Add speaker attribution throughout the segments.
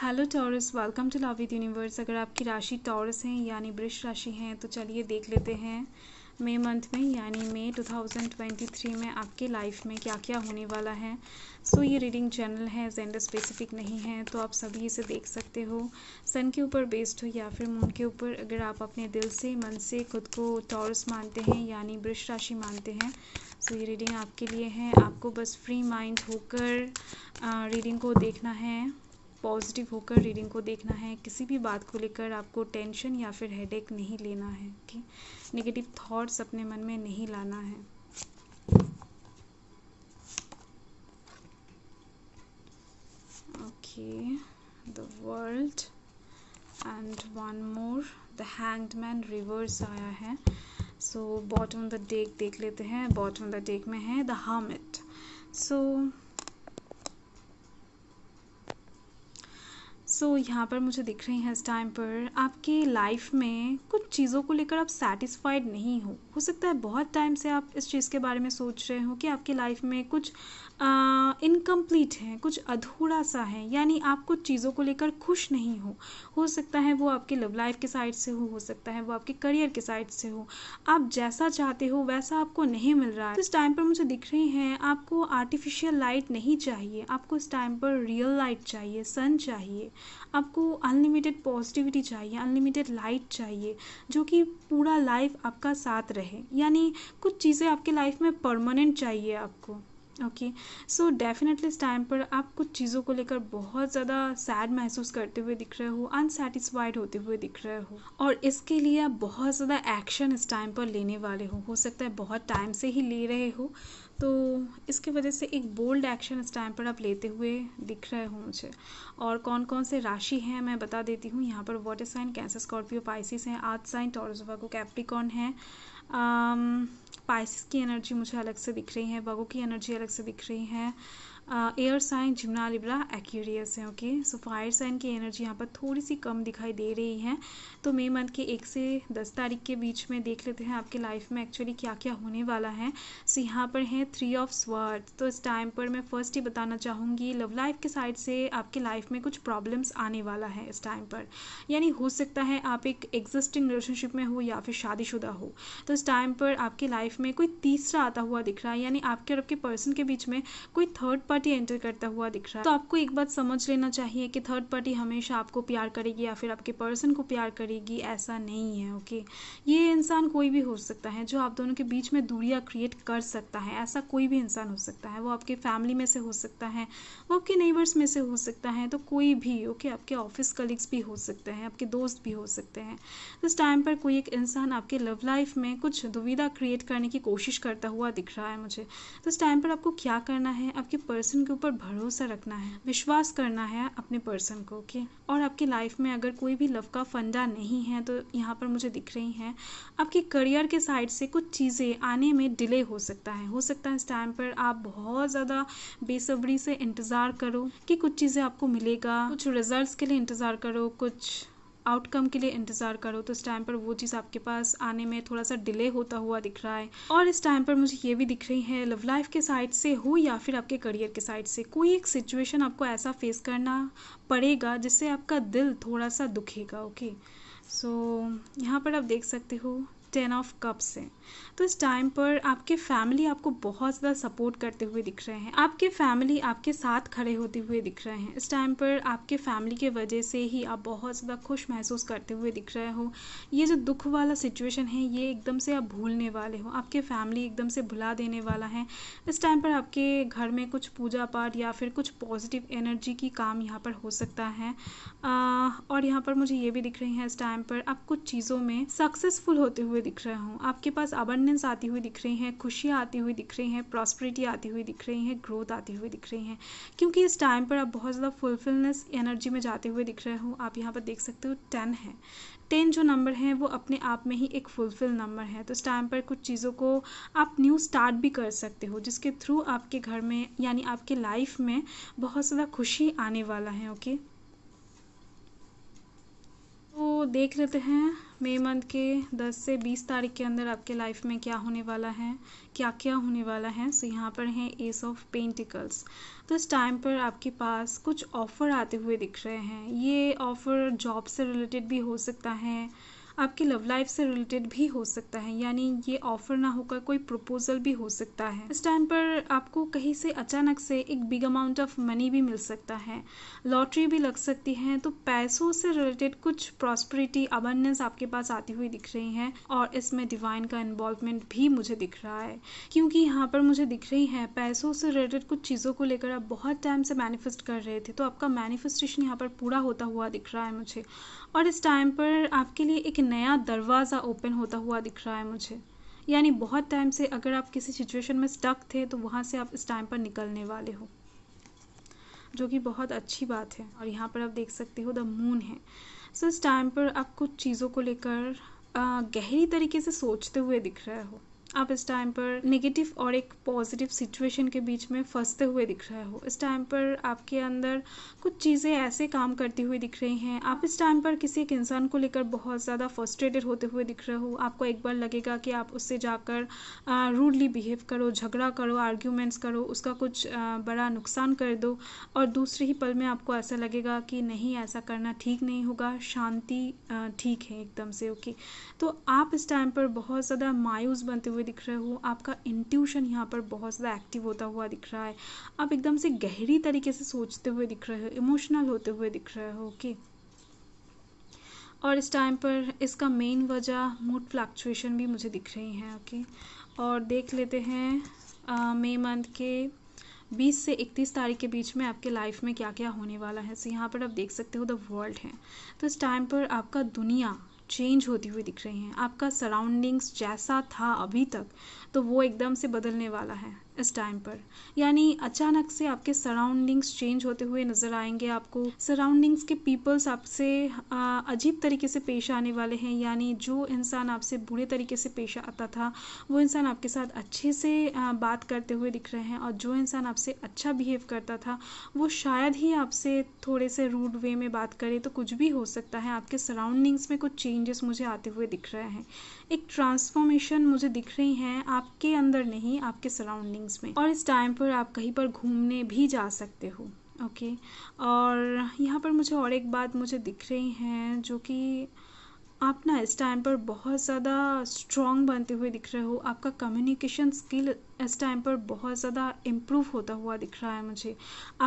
Speaker 1: Hello Taurus welcome to लाविद universe अगर आपकी राशि टॉरस हैं यानी वृक्ष राशि हैं तो चलिए देख लेते हैं मे मंथ में यानी मे 2023 में आपके लाइफ में क्या क्या होने वाला है सो so, ये रीडिंग जनरल है जेंडर स्पेसिफिक नहीं है तो आप सभी इसे देख सकते हो सन के ऊपर बेस्ड हो या फिर मून के ऊपर अगर आप अपने दिल से मन से खुद को टॉरस मानते हैं यानी वृक्ष राशि मानते हैं सो so, ये रीडिंग आपके लिए है आपको बस फ्री माइंड होकर रीडिंग को देखना है पॉजिटिव होकर रीडिंग को देखना है किसी भी बात को लेकर आपको टेंशन या फिर हेडेक नहीं लेना है कि नेगेटिव थॉट्स अपने मन में नहीं लाना है okay the world and one more the hanged man reverse आया है सो बॉटम द डेक देख लेते हैं बॉटम द डेक में है द हामिट सो सो so, यहाँ पर मुझे दिख रही हैं इस टाइम पर आपकी लाइफ में कुछ चीज़ों को लेकर आप सेटिस्फाइड नहीं हो हो सकता है बहुत टाइम से आप इस चीज़ के बारे में सोच रहे हो कि आपकी लाइफ में कुछ इनकम्प्लीट है कुछ अधूरा सा है यानी आप कुछ चीज़ों को लेकर खुश नहीं हो हो सकता है वो आपके लव लाइफ के साइड से हो हो सकता है वो आपके करियर के साइड से हो आप जैसा चाहते हो वैसा आपको नहीं मिल रहा है तो इस टाइम पर मुझे दिख रहे हैं आपको आर्टिफिशियल लाइट नहीं चाहिए आपको इस टाइम पर रियल लाइट चाहिए सन चाहिए आपको अनलिमिटेड पॉजिटिविटी चाहिए अनलिमिटेड लाइट चाहिए जो कि पूरा लाइफ आपका साथ रहे यानी कुछ चीज़ें आपके लाइफ में परमानेंट चाहिए आपको ओके सो डेफिनेटली इस टाइम पर आप कुछ चीज़ों को लेकर बहुत ज़्यादा सैड महसूस करते हुए दिख रहे हो अनसेटिस्फाइड होते हुए दिख रहे हो और इसके लिए आप बहुत ज़्यादा एक्शन इस टाइम पर लेने वाले हो हो सकता है बहुत टाइम से ही ले रहे हो तो इसकी वजह से एक बोल्ड एक्शन इस टाइम पर आप लेते हुए दिख रहे हो मुझे और कौन कौन से राशि हैं मैं बता देती हूँ यहाँ पर water sign Cancer Scorpio Pisces हैं आर्थ साइन टॉरसवा को कैप्टिकॉन है आम, स्पाइसिस की एनर्जी मुझे अलग से दिख रही है बगों की एनर्जी अलग से दिख रही है air sign Gemini Libra Aquarius है ओके सो फायर साइन की एनर्जी यहाँ पर थोड़ी सी कम दिखाई दे रही है तो मई मंथ के एक से दस तारीख के बीच में देख लेते हैं आपके लाइफ में एक्चुअली क्या क्या होने वाला है सो so, यहाँ पर है थ्री ऑफ स्वर्ड तो इस टाइम पर मैं फर्स्ट ही बताना चाहूँगी लव लाइफ के साइड से आपके लाइफ में कुछ प्रॉब्लम्स आने वाला है इस टाइम पर यानी हो सकता है आप एक एग्जिस्टिंग रिलेशनशिप में हो या फिर शादीशुदा हो तो इस टाइम पर आपकी लाइफ में कोई तीसरा आता हुआ दिख रहा है यानी आपके और आपके पर्सन के बीच में कोई थर्ड पार्टी एंटर करता हुआ दिख रहा है तो आपको एक बात समझ लेना चाहिए कि थर्ड पार्टी हमेशा आपको प्यार करेगी या फिर आपके पर्सन को प्यार करेगी ऐसा नहीं है ओके ये इंसान कोई भी हो सकता है जो आप दोनों के बीच में दूरियाँ क्रिएट कर सकता है ऐसा कोई भी इंसान हो सकता है वो आपके फैमिली में से हो सकता है वो आपके नेबर्स में से हो सकता है तो कोई भी ओके आपके ऑफिस कलीग्स भी हो सकते हैं आपके दोस्त भी हो सकते हैं इस टाइम पर कोई एक इंसान आपके लव लाइफ में कुछ दुविधा क्रिएट करने की कोशिश करता हुआ दिख रहा है मुझे तो इस टाइम पर आपको क्या करना है आपके पर्सन पर्सन के ऊपर भरोसा रखना है विश्वास करना है अपने पर्सन को कि और आपकी लाइफ में अगर कोई भी लव का फंडा नहीं है तो यहाँ पर मुझे दिख रही हैं आपके करियर के साइड से कुछ चीज़ें आने में डिले हो सकता है हो सकता है इस टाइम पर आप बहुत ज़्यादा बेसब्री से इंतज़ार करो कि कुछ चीज़ें आपको मिलेगा कुछ रिजल्ट के लिए इंतज़ार करो कुछ आउटकम के लिए इंतज़ार करो तो इस टाइम पर वो चीज़ आपके पास आने में थोड़ा सा डिले होता हुआ दिख रहा है और इस टाइम पर मुझे ये भी दिख रही है लव लाइफ के साइड से हो या फिर आपके करियर के साइड से कोई एक सिचुएशन आपको ऐसा फेस करना पड़ेगा जिससे आपका दिल थोड़ा सा दुखेगा ओके सो so, यहाँ पर आप देख सकते हो टेन ऑफ कप्स हैं तो इस टाइम पर आपके फैमिली आपको बहुत ज़्यादा सपोर्ट करते हुए दिख रहे हैं आपके फैमिली आपके साथ खड़े होते हुए दिख रहे हैं इस टाइम पर आपके फैमिली के वजह से ही आप बहुत ज़्यादा खुश महसूस करते हुए दिख रहे हो ये जो दुख वाला सिचुएशन है ये एकदम से आप भूलने वाले हो आपके फैमिली एकदम से भुला देने वाला है इस टाइम पर आपके घर में कुछ पूजा पाठ या फिर कुछ पॉजिटिव एनर्जी की काम यहाँ पर हो सकता है और यहाँ पर मुझे ये भी दिख रही है इस टाइम पर आप कुछ चीज़ों में सक्सेसफुल होते हुए दिख रहा हूँ आपके पास अबंडेंस आती हुई दिख रही हैं खुशी आती हुई दिख रही हैं प्रॉस्परिटी आती हुई दिख रही हैं ग्रोथ आती हुई दिख रही हैं क्योंकि इस टाइम पर आप बहुत ज़्यादा फुलफिलनेस एनर्जी में जाते हुए दिख रहे हो आप यहाँ पर देख सकते हो टेन है टेन जो नंबर है वो अपने आप में ही एक फुलफिल नंबर है तो इस टाइम पर कुछ चीज़ों को आप न्यू स्टार्ट भी कर सकते हो जिसके थ्रू आपके घर में यानी आपके लाइफ में बहुत ज़्यादा खुशी आने वाला है ओके okay? तो देख लेते हैं मई मंथ के 10 से 20 तारीख के अंदर आपके लाइफ में क्या होने वाला है क्या क्या होने वाला है सो so, यहाँ पर है एस ऑफ पेंटिकल्स तो इस टाइम पर आपके पास कुछ ऑफ़र आते हुए दिख रहे हैं ये ऑफ़र जॉब से रिलेटेड भी हो सकता है आपकी लव लाइफ से रिलेटेड भी हो सकता है यानी ये ऑफर ना होकर कोई प्रपोजल भी हो सकता है इस टाइम पर आपको कहीं से अचानक से एक बिग अमाउंट ऑफ मनी भी मिल सकता है लॉटरी भी लग सकती है तो पैसों से रिलेटेड कुछ प्रॉस्परिटी अबंडेंस आपके पास आती हुई दिख रही है और इसमें डिवाइन का इन्वॉल्वमेंट भी मुझे दिख रहा है क्योंकि यहाँ पर मुझे दिख रही है पैसों से रिलेटेड कुछ चीज़ों को लेकर आप बहुत टाइम से मैनिफेस्ट कर रहे थे तो आपका मैनिफेस्टेशन यहाँ पर पूरा होता हुआ दिख रहा है मुझे और इस टाइम पर आपके लिए एक नया दरवाज़ा ओपन होता हुआ दिख रहा है मुझे यानी बहुत टाइम से अगर आप किसी सिचुएशन में स्टक थे तो वहाँ से आप इस टाइम पर निकलने वाले हो जो कि बहुत अच्छी बात है और यहाँ पर आप देख सकते हो द मून है सो इस टाइम पर आप कुछ चीज़ों को लेकर गहरी तरीके से सोचते हुए दिख रहे हो आप इस टाइम पर नेगेटिव और एक पॉजिटिव सिचुएशन के बीच में फंसते हुए दिख रहे हो इस टाइम पर आपके अंदर कुछ चीज़ें ऐसे काम करती हुई दिख रही हैं आप इस टाइम पर किसी एक इंसान को लेकर बहुत ज़्यादा फ्रस्ट्रेटेड होते हुए दिख रहे हो आपको एक बार लगेगा कि आप उससे जाकर रूडली बिहेव करो झगड़ा करो आर्ग्यूमेंट्स करो उसका कुछ आ, बड़ा नुकसान कर दो और दूसरे ही पल में आपको ऐसा लगेगा कि नहीं ऐसा करना ठीक नहीं होगा शांति ठीक है एकदम से ओके तो आप इस टाइम पर बहुत ज़्यादा मायूस बनते हुए दिख रहे हो आपका इंट्यूशन यहाँ पर बहुत ज़्यादा एक्टिव होता हुआ दिख रहा है आप एकदम से गहरी तरीके से सोचते हुए दिख रहे हो इमोशनल होते हुए दिख रहे हो ओके और इस टाइम पर इसका मेन वजह मूड फ्लक्चुएशन भी मुझे दिख रही है ओके और देख लेते हैं मे मंथ के 20 से 31 तारीख के बीच में आपके लाइफ में क्या क्या होने वाला है सो so, यहाँ पर आप देख सकते हो द वर्ल्ड है तो इस टाइम पर आपका दुनिया चेंज होती हुई दिख रही हैं आपका सराउंडिंग्स जैसा था अभी तक तो वो एकदम से बदलने वाला है इस टाइम पर यानी अचानक से आपके सराउंडिंग्स चेंज होते हुए नज़र आएंगे आपको सराउंडिंग्स के पीपल्स आपसे अजीब तरीके से पेश आने वाले हैं यानी जो इंसान आपसे बुरे तरीके से पेश आता था वो इंसान आपके साथ अच्छे से बात करते हुए दिख रहे हैं और जो इंसान आपसे अच्छा बिहेव करता था वो शायद ही आपसे थोड़े से रूड वे में बात करे तो कुछ भी हो सकता है आपके सराउंडिंग्स में कुछ चेंजेस मुझे आते हुए दिख रहे हैं एक ट्रांसफॉर्मेशन मुझे दिख रही हैं आपके अंदर नहीं आपके सराउंडिंग टाइमिंग्स में और इस टाइम पर आप कहीं पर घूमने भी जा सकते हो ओके और यहाँ पर मुझे और एक बात मुझे दिख रही है जो कि आप ना इस टाइम पर बहुत ज़्यादा स्ट्रॉन्ग बनते हुए दिख रहे हो आपका कम्युनिकेशन स्किल इस टाइम पर बहुत ज़्यादा इम्प्रूव होता हुआ दिख रहा है मुझे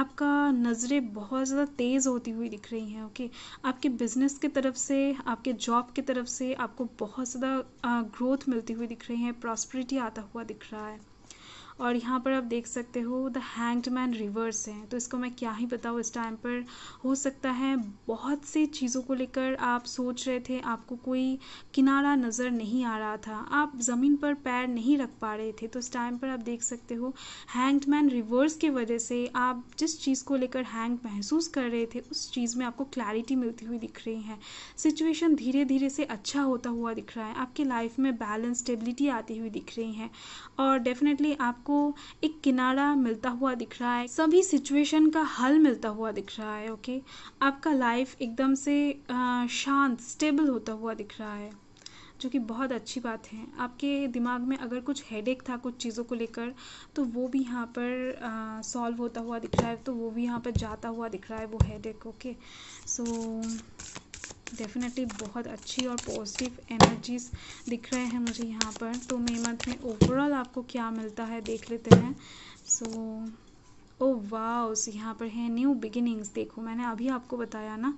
Speaker 1: आपका नज़रें बहुत ज़्यादा तेज़ होती हुई दिख रही हैं ओके आपके बिजनेस की तरफ से आपके जॉब की तरफ से आपको बहुत ज़्यादा ग्रोथ मिलती हुई दिख रही है प्रॉस्परिटी आता हुआ दिख रहा है और यहाँ पर आप देख सकते हो द हैंग्ड मैन रिवर्स है तो इसको मैं क्या ही बताऊँ इस टाइम पर हो सकता है बहुत सी चीज़ों को लेकर आप सोच रहे थे आपको कोई किनारा नज़र नहीं आ रहा था आप ज़मीन पर पैर नहीं रख पा रहे थे तो इस टाइम पर आप देख सकते हो हैंग्ड मैन रिवर्स की वजह से आप जिस चीज़ को लेकर हैंग महसूस कर रहे थे उस चीज़ में आपको क्लैरिटी मिलती हुई दिख रही है सिचुएशन धीरे धीरे से अच्छा होता हुआ दिख रहा है आपकी लाइफ में बैलेंस स्टेबिलिटी आती हुई दिख रही है और डेफिनेटली आपको आपको एक किनारा मिलता हुआ दिख रहा है सभी सिचुएशन का हल मिलता हुआ दिख रहा है ओके आपका लाइफ एकदम से शांत स्टेबल होता हुआ दिख रहा है जो कि बहुत अच्छी बात है आपके दिमाग में अगर कुछ हेडेक था कुछ चीज़ों को लेकर तो वो भी यहाँ पर सॉल्व होता हुआ दिख रहा है तो वो भी यहाँ पर जाता हुआ दिख रहा है वो हेडेक ओके सो डेफिनेटली बहुत अच्छी और पॉजिटिव एनर्जीज दिख रहे हैं मुझे यहाँ पर तो मे मंथ में ओवरऑल आपको क्या मिलता है देख लेते हैं सो so, ओ वाउस यहाँ पर है न्यू बिगिनिंग्स देखो मैंने अभी आपको बताया ना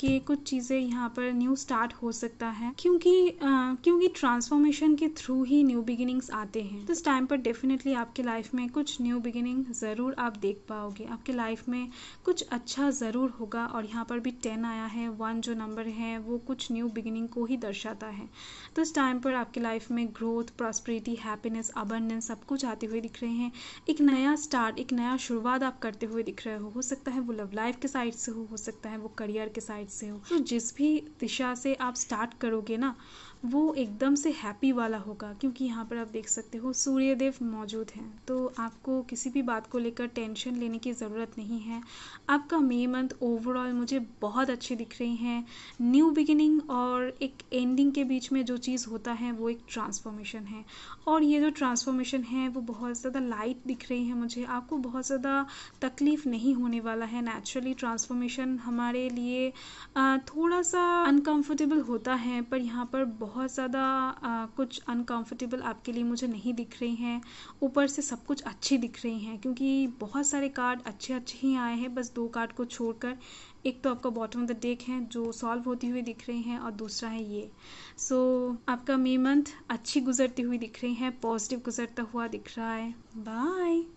Speaker 1: कि कुछ चीज़ें यहाँ पर न्यू स्टार्ट हो सकता है क्योंकि आ, क्योंकि ट्रांसफॉर्मेशन के थ्रू ही न्यू बिगिनिंग्स आते हैं तो इस टाइम पर डेफिनेटली आपके लाइफ में कुछ न्यू बिगिनिंग ज़रूर आप देख पाओगे आपके लाइफ में कुछ अच्छा ज़रूर होगा और यहाँ पर भी टेन आया है वन जो नंबर है वो कुछ न्यू बिगिनिंग को ही दर्शाता है तो इस टाइम पर आपके लाइफ में ग्रोथ प्रॉस्पेरिटी हैप्पीनेस अबंडेंस सब कुछ आते हुए दिख रहे हैं एक नया स्टार्ट एक नया शुरुआत शुरुआत आप करते हुए दिख रहे हो हो सकता है वो लव लाइफ के साइड से हो हो सकता है वो करियर के साइड से हो तो जिस भी दिशा से आप स्टार्ट करोगे ना वो एकदम से हैप्पी वाला होगा क्योंकि यहाँ पर आप देख सकते हो सूर्यदेव मौजूद हैं तो आपको किसी भी बात को लेकर टेंशन लेने की ज़रूरत नहीं है आपका मे मंथ ओवरऑल मुझे बहुत अच्छे दिख रही हैं न्यू बिगिनिंग और एक एंडिंग के बीच में जो चीज़ होता है वो एक ट्रांसफॉर्मेशन है और ये जो ट्रांसफॉर्मेशन है वो बहुत ज़्यादा लाइट दिख रही है मुझे आपको बहुत ज़्यादा तकलीफ़ नहीं होने वाला है नेचुरली ट्रांसफॉर्मेशन हमारे लिए थोड़ा सा अनकंफर्टेबल होता है पर यहाँ पर बहुत ज़्यादा कुछ अनकंफर्टेबल आपके लिए मुझे नहीं दिख रही हैं ऊपर से सब कुछ अच्छी दिख रही हैं क्योंकि बहुत सारे कार्ड अच्छे अच्छे ही आए हैं बस दो कार्ड को छोड़कर एक तो आपका बॉटम ऑफ द डेक है जो सॉल्व होती हुई दिख रही हैं और दूसरा है ये सो so, आपका मे मंथ अच्छी गुजरती हुई दिख रही है पॉजिटिव गुजरता हुआ दिख रहा है बाय